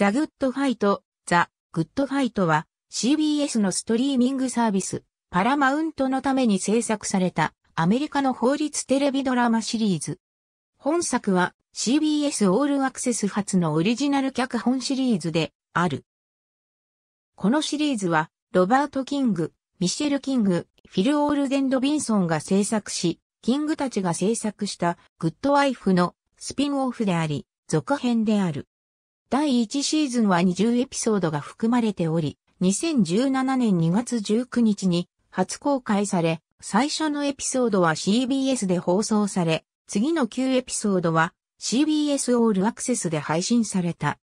ザ・グッド・ファイト、ザ・グッド・ファイトは CBS のストリーミングサービス、パラマウントのために制作されたアメリカの法律テレビドラマシリーズ。本作は CBS オールアクセス発のオリジナル脚本シリーズである。このシリーズはロバート・キング、ミシェル・キング、フィル・オールデン・ド・ビンソンが制作し、キングたちが制作したグッドワイフのスピンオフであり、続編である。第1シーズンは20エピソードが含まれており、2017年2月19日に初公開され、最初のエピソードは CBS で放送され、次の9エピソードは CBS オールアクセスで配信された。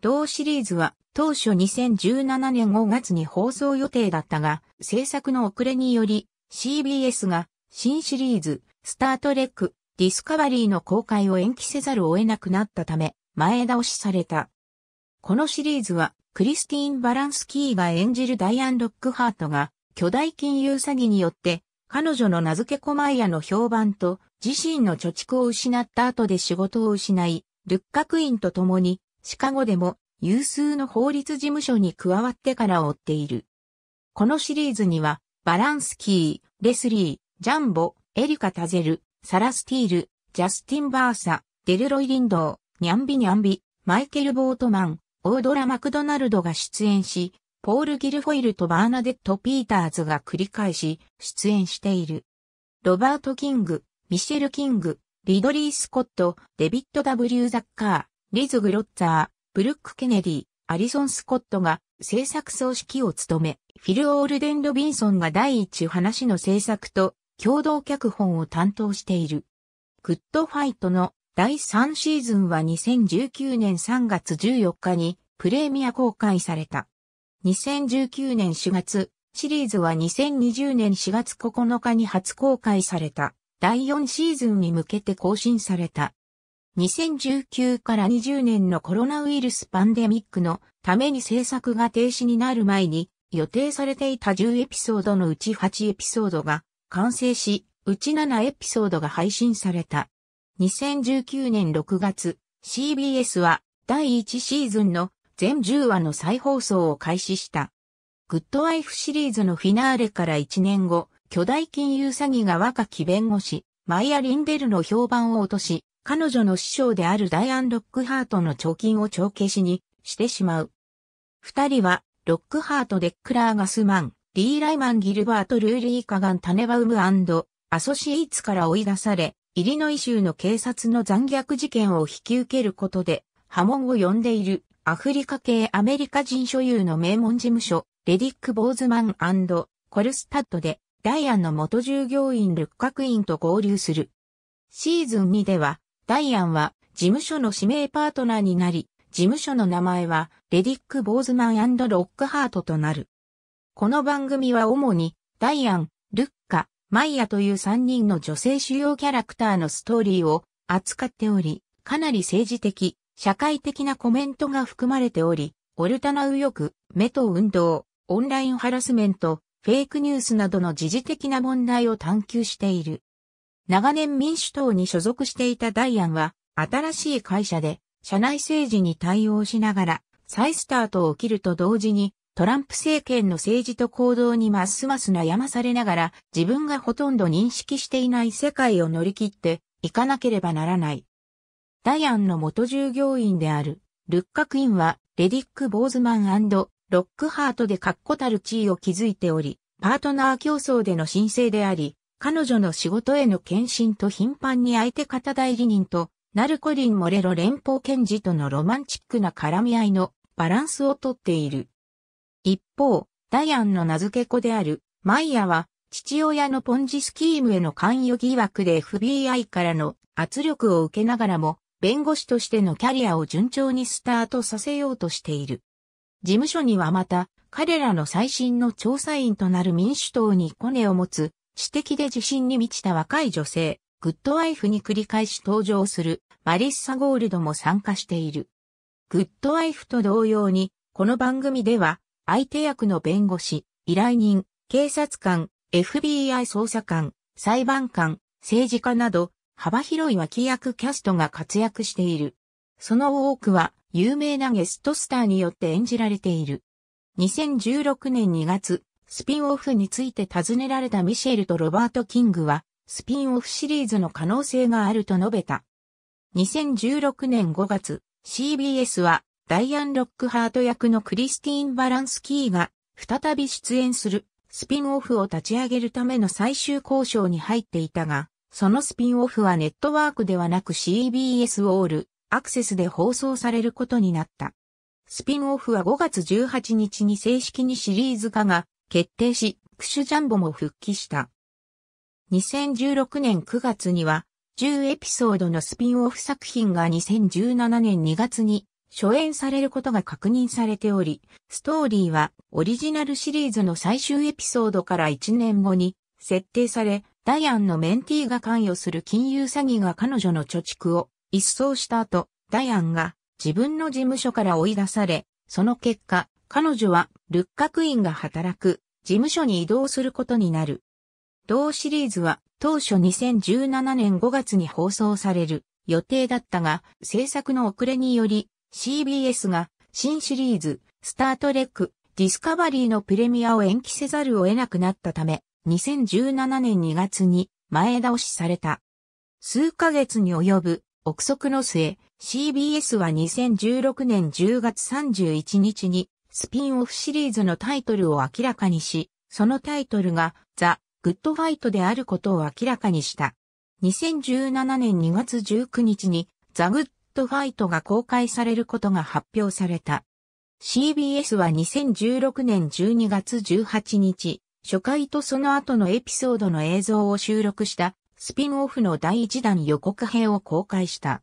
同シリーズは当初2017年5月に放送予定だったが、制作の遅れにより CBS が新シリーズ、スタートレック、ディスカバリーの公開を延期せざるを得なくなったため、前倒しされた。このシリーズは、クリスティーン・バランスキーが演じるダイアン・ロックハートが、巨大金融詐欺によって、彼女の名付けコマイヤの評判と、自身の貯蓄を失った後で仕事を失い、ルッカクインと共に、シカゴでも有数の法律事務所に加わってから追っている。このシリーズには、バランスキー、レスリー、ジャンボ、エリカ・タゼル、サラ・スティール、ジャスティン・バーサ、デルロイ・リンドー、ニャンビニャンビ、マイケル・ボートマン、オードラ・マクドナルドが出演し、ポール・ギルフォイルとバーナデット・ピーターズが繰り返し出演している。ロバート・キング、ミシェル・キング、リドリー・スコット、デビッド・ W・ ザッカー、リズ・グロッツァー、ブルック・ケネディ、アリソン・スコットが制作総指揮を務め、フィル・オールデン・ロビンソンが第一話の制作と共同脚本を担当している。グッドファイトの第3シーズンは2019年3月14日にプレミア公開された。2019年4月、シリーズは2020年4月9日に初公開された。第4シーズンに向けて更新された。2019から20年のコロナウイルスパンデミックのために制作が停止になる前に予定されていた10エピソードのうち8エピソードが完成し、うち7エピソードが配信された。2019年6月、CBS は第1シーズンの全10話の再放送を開始した。グッドワイフシリーズのフィナーレから1年後、巨大金融詐欺が若き弁護士、マイア・リンベルの評判を落とし、彼女の師匠であるダイアン・ロックハートの貯金を帳消しにしてしまう。二人は、ロックハート・デックラー・ガスマン、リー・ライマン・ギルバート・ルーリー・カガン・タネバウムアソシエイツから追い出され、イリノイ州の警察の残虐事件を引き受けることで波紋を呼んでいるアフリカ系アメリカ人所有の名門事務所、レディック・ボーズマンコルスタッドで、ダイアンの元従業員ルッカクインと合流する。シーズン2では、ダイアンは事務所の指名パートナーになり、事務所の名前は、レディック・ボーズマンロックハートとなる。この番組は主に、ダイアン、マイヤという3人の女性主要キャラクターのストーリーを扱っており、かなり政治的、社会的なコメントが含まれており、オルタナ右翼、メト運動、オンラインハラスメント、フェイクニュースなどの時事的な問題を探求している。長年民主党に所属していたダイアンは、新しい会社で、社内政治に対応しながら、再スタートを切ると同時に、トランプ政権の政治と行動にますます悩まされながら、自分がほとんど認識していない世界を乗り切っていかなければならない。ダイアンの元従業員である、ルッカ・クインは、レディック・ボーズマンロックハートで確固たる地位を築いており、パートナー競争での申請であり、彼女の仕事への献身と頻繁に相手方代理人とナルコリン・モレロ連邦検事とのロマンチックな絡み合いのバランスをとっている。方、ダヤンの名付け子である、マイヤは、父親のポンジスキームへの関与疑惑で FBI からの圧力を受けながらも、弁護士としてのキャリアを順調にスタートさせようとしている。事務所にはまた、彼らの最新の調査員となる民主党にコネを持つ、知的で自信に満ちた若い女性、グッドワイフに繰り返し登場するマリッサ・ゴールドも参加している。グッドワイフと同様に、この番組では相手役の弁護士、依頼人、警察官、FBI 捜査官、裁判官、政治家など、幅広い脇役キャストが活躍している。その多くは有名なゲストスターによって演じられている。2016年2月、スピンオフについて尋ねられたミシェルとロバート・キングは、スピンオフシリーズの可能性があると述べた。2016年5月、CBS はダイアン・ロックハート役のクリスティーン・バランスキーが再び出演するスピンオフを立ち上げるための最終交渉に入っていたが、そのスピンオフはネットワークではなく CBS オールアクセスで放送されることになった。スピンオフは5月18日に正式にシリーズ化が決定し、クシュジャンボも復帰した。2016年9月には、10エピソードのスピンオフ作品が2017年2月に初演されることが確認されており、ストーリーはオリジナルシリーズの最終エピソードから1年後に設定され、ダイアンのメンティーが関与する金融詐欺が彼女の貯蓄を一掃した後、ダイアンが自分の事務所から追い出され、その結果、彼女はルッカクインが働く事務所に移動することになる。同シリーズは当初2017年5月に放送される予定だったが、制作の遅れにより CBS が新シリーズ、スタートレック、ディスカバリーのプレミアを延期せざるを得なくなったため、2017年2月に前倒しされた。数ヶ月に及ぶ憶測の末、CBS は2016年10月31日にスピンオフシリーズのタイトルを明らかにし、そのタイトルがザ・グッドファイトであることを明らかにした。2017年2月19日にザ・グットファイトが公開されることが発表された。CBS は2016年12月18日、初回とその後のエピソードの映像を収録したスピンオフの第1弾予告編を公開した。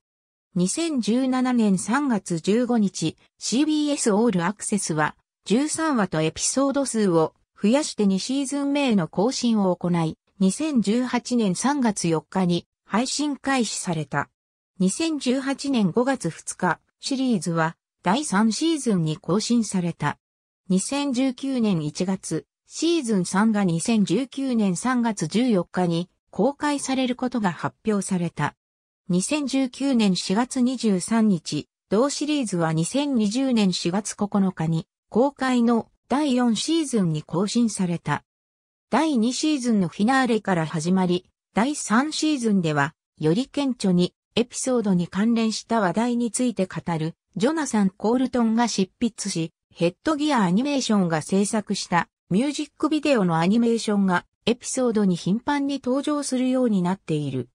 2017年3月15日、CBS オールアクセスは13話とエピソード数を増やして2シーズン目への更新を行い、2018年3月4日に配信開始された。2018年5月2日、シリーズは第3シーズンに更新された。2019年1月、シーズン3が2019年3月14日に公開されることが発表された。2019年4月23日、同シリーズは2020年4月9日に公開の第4シーズンに更新された。第2シーズンのフィナーレから始まり、第3シーズンではより顕著にエピソードに関連した話題について語る、ジョナサン・コールトンが執筆し、ヘッドギアアニメーションが制作したミュージックビデオのアニメーションがエピソードに頻繁に登場するようになっている。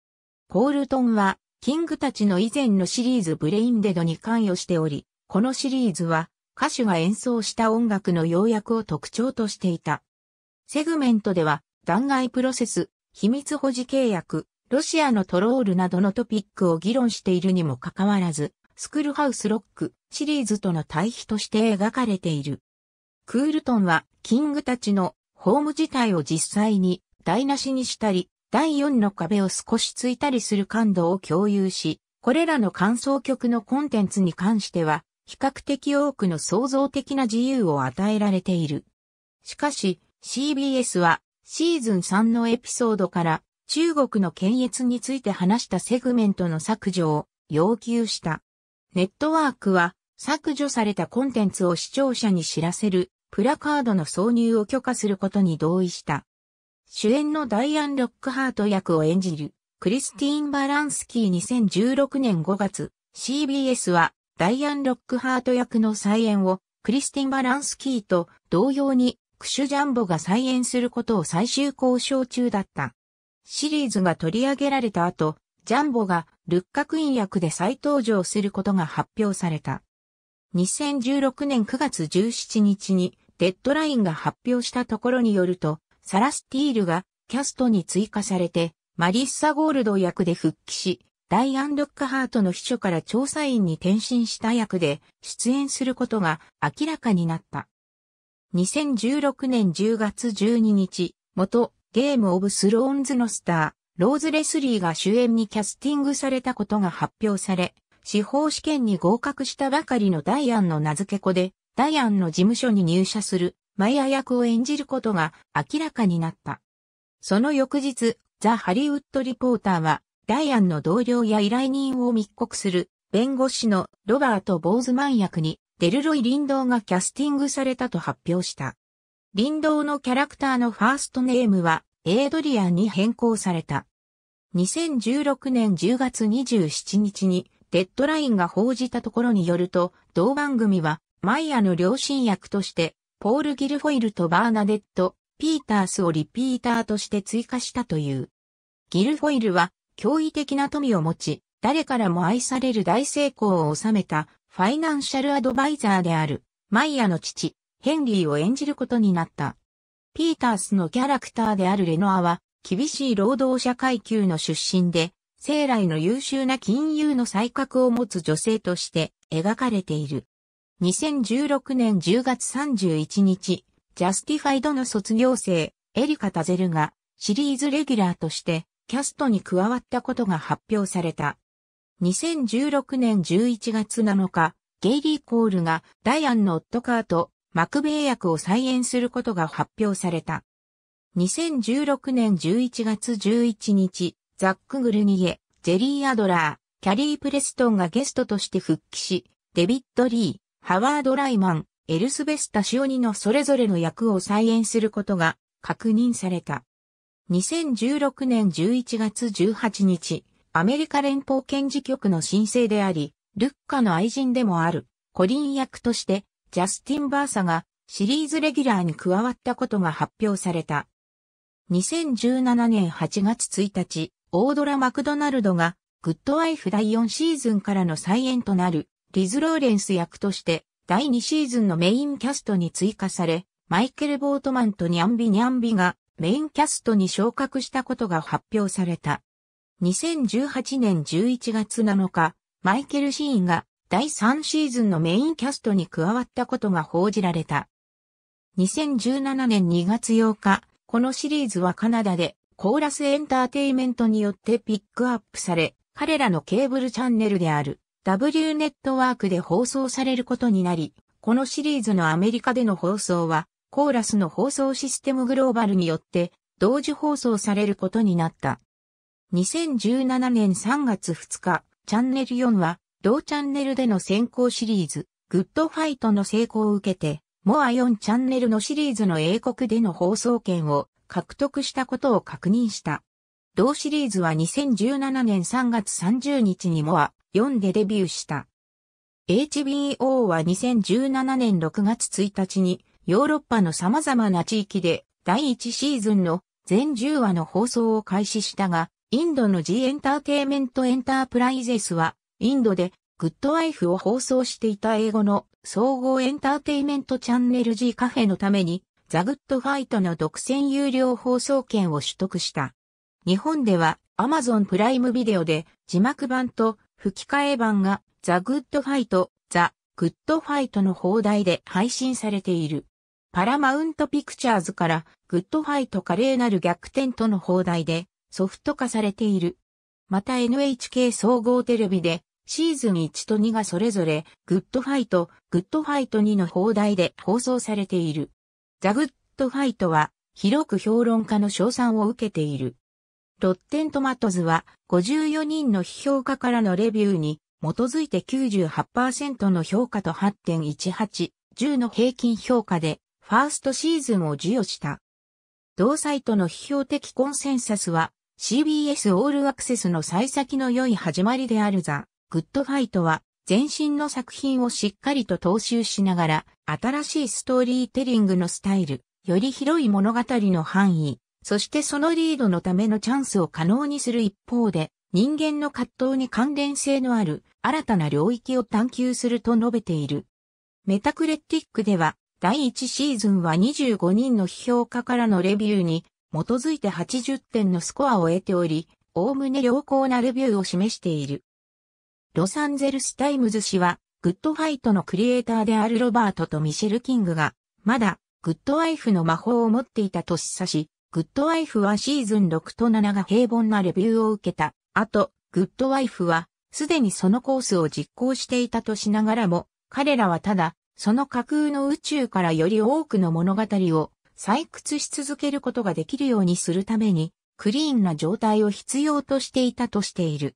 コールトンは、キングたちの以前のシリーズブレインデドに関与しており、このシリーズは歌手が演奏した音楽の要約を特徴としていた。セグメントでは、弾劾プロセス、秘密保持契約、ロシアのトロールなどのトピックを議論しているにもかかわらず、スクールハウスロックシリーズとの対比として描かれている。クールトンはキングたちのホーム自体を実際に台無しにしたり、第4の壁を少しついたりする感度を共有し、これらの感想曲のコンテンツに関しては、比較的多くの創造的な自由を与えられている。しかし、CBS はシーズン3のエピソードから中国の検閲について話したセグメントの削除を要求した。ネットワークは削除されたコンテンツを視聴者に知らせるプラカードの挿入を許可することに同意した。主演のダイアン・ロックハート役を演じるクリスティーン・バランスキー2016年5月 CBS はダイアン・ロックハート役の再演をクリスティン・バランスキーと同様にクシュジャンボが再演することを最終交渉中だった。シリーズが取り上げられた後、ジャンボがルッカクイン役で再登場することが発表された。2016年9月17日にデッドラインが発表したところによると、サラスティールがキャストに追加されて、マリッサ・ゴールド役で復帰し、ダイアン・ロックハートの秘書から調査員に転身した役で出演することが明らかになった。2016年10月12日、元ゲーム・オブ・スローンズのスター、ローズ・レスリーが主演にキャスティングされたことが発表され、司法試験に合格したばかりのダイアンの名付け子で、ダイアンの事務所に入社するマイア役を演じることが明らかになった。その翌日、ザ・ハリウッド・リポーターは、ダイアンの同僚や依頼人を密告する弁護士のロバート・ボーズマン役にデルロイ・リンドーがキャスティングされたと発表した。林道のキャラクターのファーストネームは、エイドリアンに変更された。2016年10月27日に、デッドラインが報じたところによると、同番組は、マイアの両親役として、ポール・ギルフォイルとバーナデット、ピータースをリピーターとして追加したという。ギルフォイルは、驚異的な富を持ち、誰からも愛される大成功を収めた、ファイナンシャルアドバイザーである、マイアの父、ヘンリーを演じることになった。ピータースのキャラクターであるレノアは、厳しい労働者階級の出身で、生来の優秀な金融の才覚を持つ女性として描かれている。2016年10月31日、ジャスティファイドの卒業生、エリカ・タゼルがシリーズレギュラーとしてキャストに加わったことが発表された。2016年11月7日、ゲイリー・コールがダイアンの夫カート、マクベイ役を再演することが発表された。2016年11月11日、ザック・グルニエ、ジェリー・アドラー、キャリー・プレストンがゲストとして復帰し、デビッド・リー、ハワード・ライマン、エルスベスタ・シオニのそれぞれの役を再演することが確認された。2016年11月18日、アメリカ連邦検事局の申請であり、ルッカの愛人でもある、コリン役としてジャスティン・バーサがシリーズレギュラーに加わったことが発表された。2017年8月1日、オードラマクドナルドがグッドワイフ第4シーズンからの再演となるリズ・ローレンス役として第2シーズンのメインキャストに追加され、マイケル・ボートマンとニャンビ・ニャンビがメインキャストに昇格したことが発表された。2018年11月7日、マイケル・シーンが第3シーズンのメインキャストに加わったことが報じられた。2017年2月8日、このシリーズはカナダでコーラスエンターテイメントによってピックアップされ、彼らのケーブルチャンネルである W ネットワークで放送されることになり、このシリーズのアメリカでの放送は、コーラスの放送システムグローバルによって同時放送されることになった。2017年3月2日、チャンネル4は同チャンネルでの先行シリーズ、グッドファイトの成功を受けて、モア4チャンネルのシリーズの英国での放送権を獲得したことを確認した。同シリーズは2017年3月30日にモア4でデビューした。HBO は2017年6月1日にヨーロッパの様々な地域で第1シーズンの全10話の放送を開始したが、インドの G エンターテイメントエンタープライゼスはインドでグッドワイフを放送していた英語の総合エンターテイメントチャンネル G カフェのためにザ・グッドファイトの独占有料放送権を取得した。日本ではアマゾンプライムビデオで字幕版と吹き替え版がザ・グッドファイト、ザ・グッドファイトの放題で配信されている。パラマウントピクチャーズからグッドファイト華麗なる逆転との放題でソフト化されている。また NHK 総合テレビでシーズン1と2がそれぞれ、グッドファイト、グッドファイト2の放題で放送されている。ザ・グッドファイトは、広く評論家の賞賛を受けている。ロッテントマトズは、54人の批評家からのレビューに、基づいて98%の評価と8.18、10の平均評価で、ファーストシーズンを授与した。同サイトの批評的コンセンサスは、CBS オールアクセスの幸先の良い始まりであるザ。グッドファイトは、全身の作品をしっかりと踏襲しながら、新しいストーリーテリングのスタイル、より広い物語の範囲、そしてそのリードのためのチャンスを可能にする一方で、人間の葛藤に関連性のある新たな領域を探求すると述べている。メタクレティックでは、第1シーズンは25人の批評家からのレビューに基づいて80点のスコアを得ており、おおむね良好なレビューを示している。ロサンゼルスタイムズ紙は、グッドファイトのクリエイターであるロバートとミシェル・キングが、まだ、グッドワイフの魔法を持っていたと示唆し、グッドワイフはシーズン6と7が平凡なレビューを受けた。あと、グッドワイフは、すでにそのコースを実行していたとしながらも、彼らはただ、その架空の宇宙からより多くの物語を採掘し続けることができるようにするために、クリーンな状態を必要としていたとしている。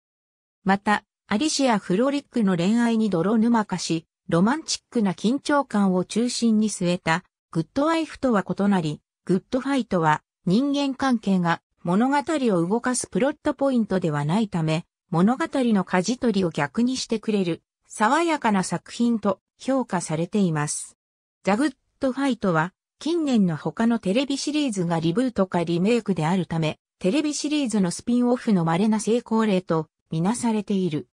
また、アリシア・フロリックの恋愛に泥沼化し、ロマンチックな緊張感を中心に据えた、グッドワイフとは異なり、グッドファイトは人間関係が物語を動かすプロットポイントではないため、物語の舵取りを逆にしてくれる、爽やかな作品と評価されています。ザ・グッドファイトは、近年の他のテレビシリーズがリブートかリメイクであるため、テレビシリーズのスピンオフの稀な成功例とみなされている。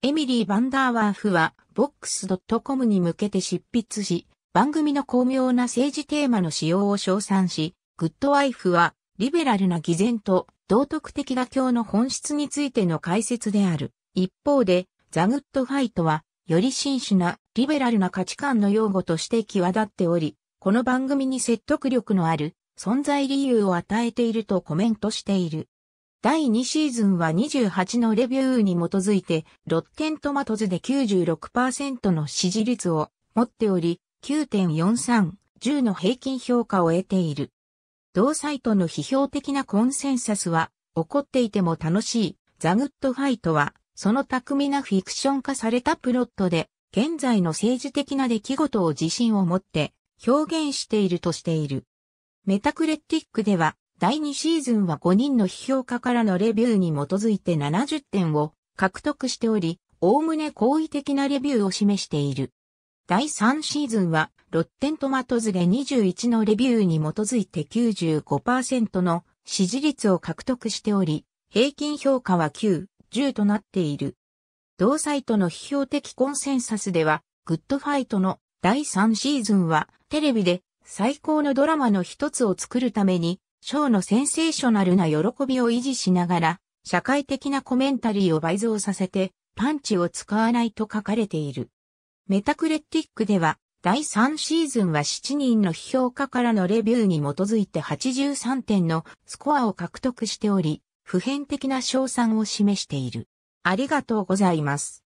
エミリー・バンダーワーフは、box.com に向けて執筆し、番組の巧妙な政治テーマの使用を称賛し、グッドワイフは、リベラルな偽善と道徳的妥協の本質についての解説である。一方で、ザ・グッド・ファイトは、より真摯なリベラルな価値観の擁護として際立っており、この番組に説得力のある存在理由を与えているとコメントしている。第2シーズンは28のレビューに基づいて、ロッテントマトズで96%の支持率を持っており、9.43、10の平均評価を得ている。同サイトの批評的なコンセンサスは、怒っていても楽しい、ザ・グッド・ファイトは、その巧みなフィクション化されたプロットで、現在の政治的な出来事を自信を持って表現しているとしている。メタクレティックでは第2シーズンは5人の批評家からのレビューに基づいて70点を獲得しており、おおむね好意的なレビューを示している。第3シーズンは、ロッテントマトズで21のレビューに基づいて95%の支持率を獲得しており、平均評価は9、10となっている。同サイトの批評的コンセンサスでは、グッドファイトの第3シーズンはテレビで最高のドラマの一つを作るためにショーのセンセーショナルな喜びを維持しながら、社会的なコメンタリーを倍増させて、パンチを使わないと書かれている。メタクレティックでは、第3シーズンは7人の評価からのレビューに基づいて83点のスコアを獲得しており、普遍的な賞賛を示している。ありがとうございます。